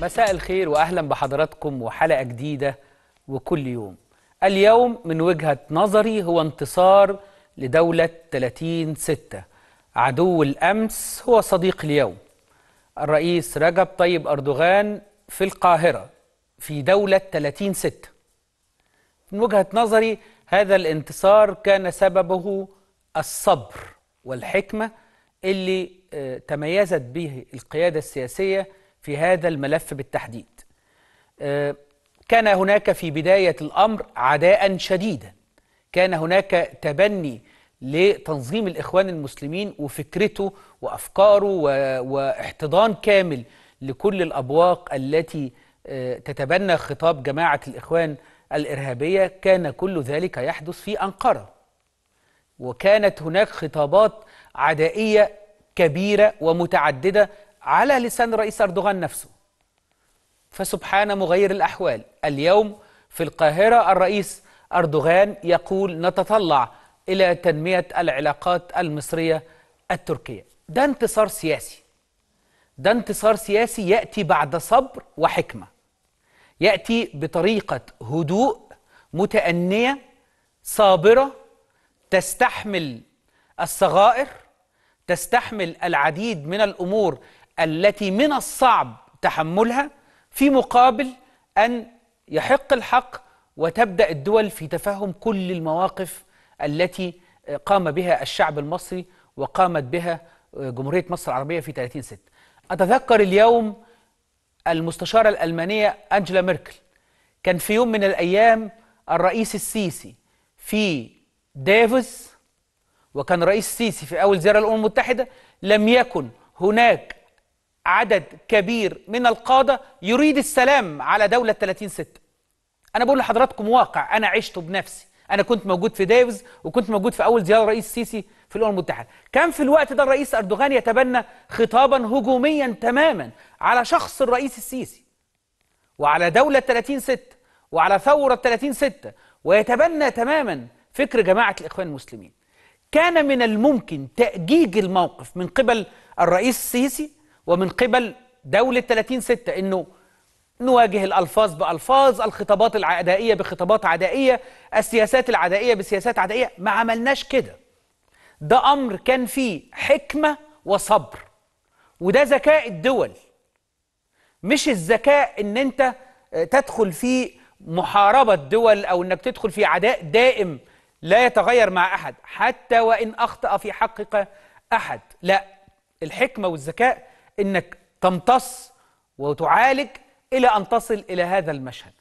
مساء الخير واهلا بحضراتكم وحلقه جديده وكل يوم. اليوم من وجهه نظري هو انتصار لدوله 30 6 عدو الامس هو صديق اليوم. الرئيس رجب طيب اردوغان في القاهره في دوله 30 6 من وجهه نظري هذا الانتصار كان سببه الصبر والحكمه اللي آه، تميزت به القيادة السياسية في هذا الملف بالتحديد آه، كان هناك في بداية الأمر عداء شديدا كان هناك تبني لتنظيم الإخوان المسلمين وفكرته وأفكاره واحتضان كامل لكل الأبواق التي آه، تتبنى خطاب جماعة الإخوان الإرهابية كان كل ذلك يحدث في أنقرة وكانت هناك خطابات عدائية كبيرة ومتعددة على لسان رئيس أردوغان نفسه فسبحان مغير الأحوال اليوم في القاهرة الرئيس أردوغان يقول نتطلع إلى تنمية العلاقات المصرية التركية ده انتصار سياسي ده انتصار سياسي يأتي بعد صبر وحكمة يأتي بطريقة هدوء متأنية صابرة تستحمل الصغائر تستحمل العديد من الامور التي من الصعب تحملها في مقابل ان يحق الحق وتبدا الدول في تفهم كل المواقف التي قام بها الشعب المصري وقامت بها جمهوريه مصر العربيه في 30 6 اتذكر اليوم المستشاره الالمانيه انجلا ميركل كان في يوم من الايام الرئيس السيسي في ديفوس وكان رئيس السيسي في أول زيارة للأمم المتحدة لم يكن هناك عدد كبير من القادة يريد السلام على دولة 30 ستة أنا بقول لحضراتكم واقع أنا عشته بنفسي أنا كنت موجود في ديفز وكنت موجود في أول زيارة رئيس السيسي في الأمم المتحدة كان في الوقت ده الرئيس أردوغان يتبنى خطابا هجوميا تماما على شخص الرئيس السيسي وعلى دولة 30 ستة وعلى ثورة 30 ستة ويتبنى تماما فكر جماعة الإخوان المسلمين كان من الممكن تأجيج الموقف من قبل الرئيس السيسي ومن قبل دولة 30 ستة أنه نواجه الألفاظ بألفاظ الخطابات العدائية بخطابات عدائية السياسات العدائية بسياسات عدائية ما عملناش كده ده أمر كان فيه حكمة وصبر وده ذكاء الدول مش الذكاء ان انت تدخل في محاربة دول او انك تدخل في عداء دائم لا يتغير مع أحد حتى وإن أخطأ في حقك أحد لا الحكمة والذكاء إنك تمتص وتعالج إلى أن تصل إلى هذا المشهد